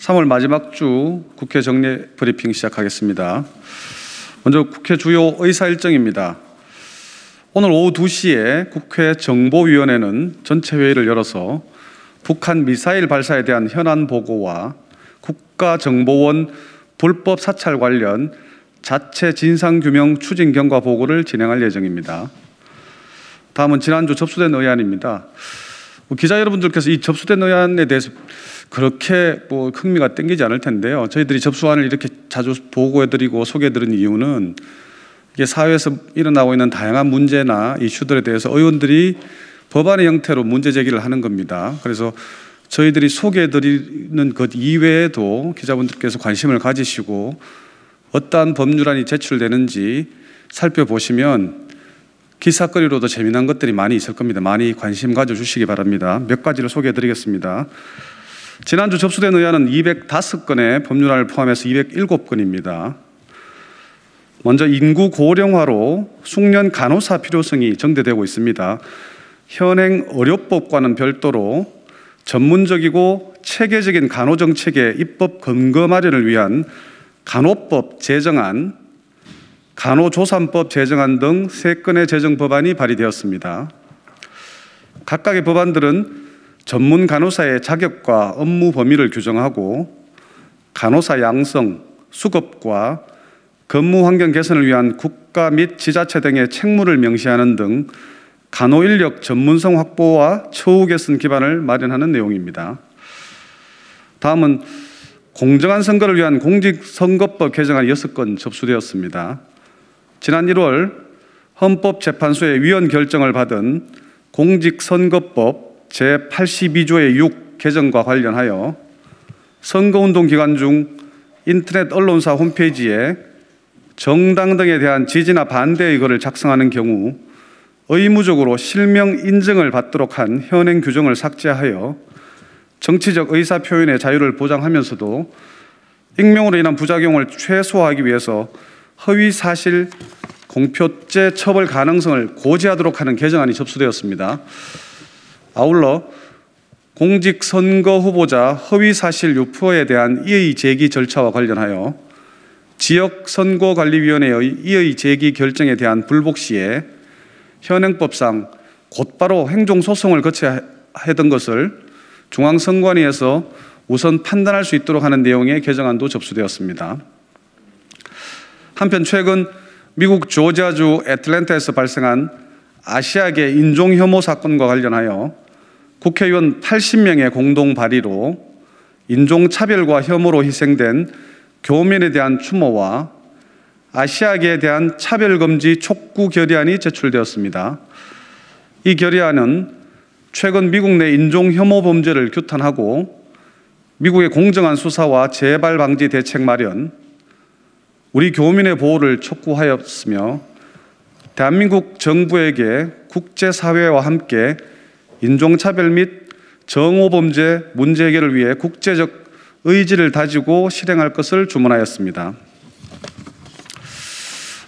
3월 마지막 주 국회 정례 브리핑 시작하겠습니다. 먼저 국회 주요 의사 일정입니다. 오늘 오후 2시에 국회 정보위원회는 전체 회의를 열어서 북한 미사일 발사에 대한 현안 보고와 국가정보원 불법 사찰 관련 자체 진상규명 추진 경과 보고를 진행할 예정입니다. 다음은 지난주 접수된 의안입니다. 뭐 기자 여러분들께서 이 접수된 의안에 대해서 그렇게 뭐 흥미가 땡기지 않을 텐데요. 저희들이 접수안을 이렇게 자주 보고해드리고 소개해드린 이유는 이게 사회에서 일어나고 있는 다양한 문제나 이슈들에 대해서 의원들이 법안의 형태로 문제 제기를 하는 겁니다. 그래서 저희들이 소개해드리는 것 이외에도 기자분들께서 관심을 가지시고 어떠한 법률안이 제출되는지 살펴보시면 기사거리로도 재미난 것들이 많이 있을 겁니다. 많이 관심 가져주시기 바랍니다. 몇 가지를 소개해 드리겠습니다. 지난주 접수된 의안은 205건의 법률안을 포함해서 207건입니다. 먼저 인구 고령화로 숙련 간호사 필요성이 정대되고 있습니다. 현행 의료법과는 별도로 전문적이고 체계적인 간호정책의 입법 검거 마련을 위한 간호법 제정안 간호조산법 제정안 등세 건의 제정 법안이 발의되었습니다. 각각의 법안들은 전문 간호사의 자격과 업무 범위를 규정하고 간호사 양성, 수급과 근무 환경 개선을 위한 국가 및 지자체 등의 책무를 명시하는 등 간호 인력 전문성 확보와 처우 개선 기반을 마련하는 내용입니다. 다음은 공정한 선거를 위한 공직선거법 개정안 6건 접수되었습니다. 지난 1월 헌법재판소의 위헌 결정을 받은 공직선거법 제82조의 6 개정과 관련하여 선거운동 기간 중 인터넷 언론사 홈페이지에 정당 등에 대한 지지나 반대의 글을 작성하는 경우 의무적으로 실명 인증을 받도록 한 현행 규정을 삭제하여 정치적 의사 표현의 자유를 보장하면서도 익명으로 인한 부작용을 최소화하기 위해서 허위 사실 공표죄 처벌 가능성을 고지하도록 하는 개정안이 접수되었습니다. 아울러 공직선거 후보자 허위 사실 유포에 대한 이의 제기 절차와 관련하여 지역선거관리위원회의 이의 제기 결정에 대한 불복 시에 현행법상 곧바로 행정소송을 거쳐야 했던 것을 중앙선관위에서 우선 판단할 수 있도록 하는 내용의 개정안도 접수되었습니다. 한편 최근 미국 조지아주 애틀랜타에서 발생한 아시아계 인종 혐오 사건과 관련하여 국회의원 80명의 공동 발의로 인종 차별과 혐오로 희생된 교민에 대한 추모와 아시아계에 대한 차별 금지 촉구 결의안이 제출되었습니다. 이 결의안은 최근 미국 내 인종 혐오 범죄를 규탄하고 미국의 공정한 수사와 재발 방지 대책 마련, 우리 교민의 보호를 촉구하였으며 대한민국 정부에게 국제사회와 함께 인종차별 및 정오범죄 문제 해결을 위해 국제적 의지를 다지고 실행할 것을 주문하였습니다.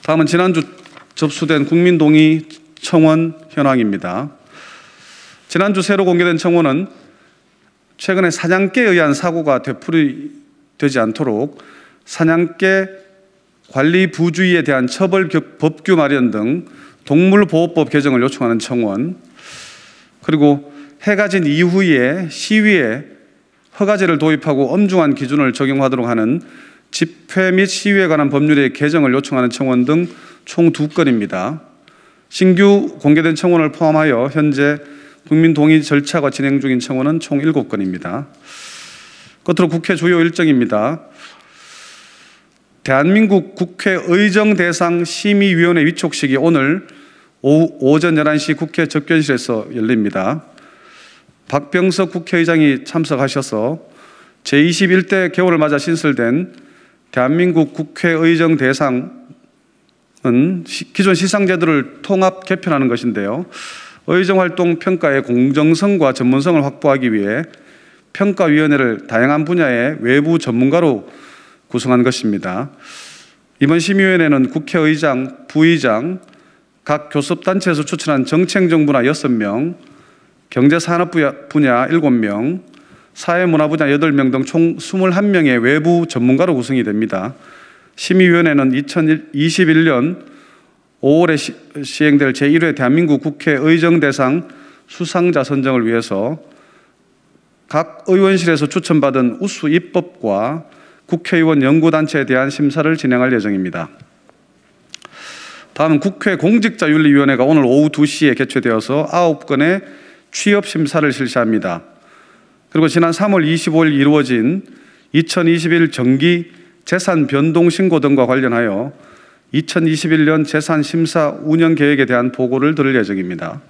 다음은 지난주 접수된 국민동의 청원 현황입니다. 지난주 새로 공개된 청원은 최근에 사냥개에 의한 사고가 되풀이되지 않도록 사냥개 관리 부주의에 대한 처벌 법규 마련 등 동물보호법 개정을 요청하는 청원, 그리고 해가 진 이후에 시위에 허가제를 도입하고 엄중한 기준을 적용하도록 하는 집회 및 시위에 관한 법률의 개정을 요청하는 청원 등 총 두 건입니다. 신규 공개된 청원을 포함하여 현재 국민 동의 절차가 진행 중인 청원은 총 7건입니다. 끝으로 국회 주요 일정입니다. 대한민국 국회 의정대상 심의위원회 위촉식이 오늘 오후, 오전 11시 국회 접견실에서 열립니다. 박병석 국회의장이 참석하셔서 제21대 겨울을 맞아 신설된 대한민국 국회의정 대상은 기존 시상제도를 통합 개편하는 것인데요. 의정활동 평가의 공정성과 전문성을 확보하기 위해 평가위원회를 다양한 분야의 외부 전문가로 구성한 것입니다. 이번 심의위원회는 국회의장, 부의장, 각 교섭단체에서 추천한 정책정부나 6명, 경제산업 분야 7명, 사회문화 분야 8명 등 총 21명의 외부 전문가로 구성이 됩니다. 심의위원회는 2021년 5월에 시, 행될 제1회 대한민국 국회 의정대상 수상자 선정을 위해서 각 의원실에서 추천받은 우수 입법과 국회의원 연구단체에 대한 심사를 진행할 예정입니다. 다음은 국회 공직자윤리위원회가 오늘 오후 2시에 개최되어서 9건의 취업 심사를 실시합니다. 그리고 지난 3월 25일 이루어진 2021 정기 재산 변동 신고 등과 관련하여 2021년 재산 심사 운영 계획에 대한 보고를 들을 예정입니다.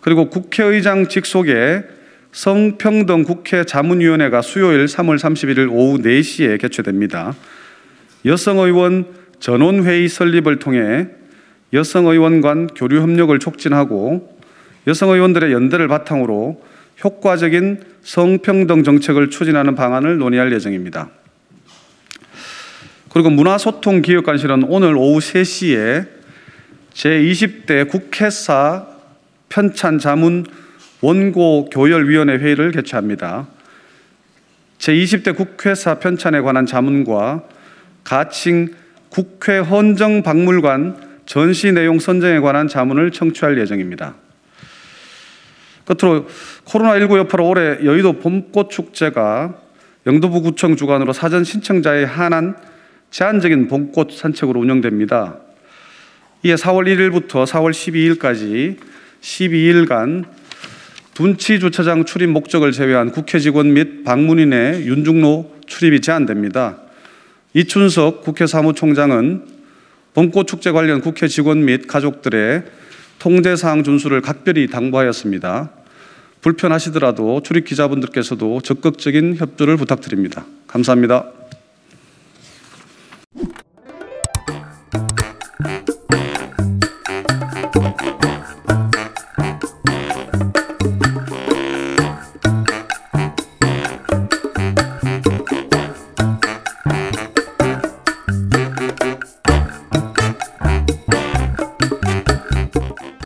그리고 국회의장 직속에 성평등 국회 자문위원회가 수요일 3월 31일 오후 4시에 개최됩니다. 여성의원 전원회의 설립을 통해 여성의원 간 교류 협력을 촉진하고 여성의원들의 연대를 바탕으로 효과적인 성평등 정책을 추진하는 방안을 논의할 예정입니다. 그리고 문화소통기획관실은 오늘 오후 3시에 제20대 국회사 편찬 자문 원고 교열위원회 회의를 개최합니다. 제20대 국회사 편찬에 관한 자문과 가칭 국회 헌정박물관 전시 내용 선정에 관한 자문을 청취할 예정입니다. 끝으로 코로나19 여파로 올해 여의도 봄꽃축제가 영도부구청 주관으로 사전 신청자의 한한 제한적인 봄꽃 산책으로 운영됩니다. 이에 4월 1일부터 4월 12일까지 12일간 분치 주차장 출입 목적을 제외한 국회 직원 및 방문인의 윤중로 출입이 제한됩니다. 이춘석 국회 사무총장은 봄꽃축제 관련 국회 직원 및 가족들의 통제사항 준수를 각별히 당부하였습니다. 불편하시더라도 출입 기자분들께서도 적극적인 협조를 부탁드립니다. 감사합니다.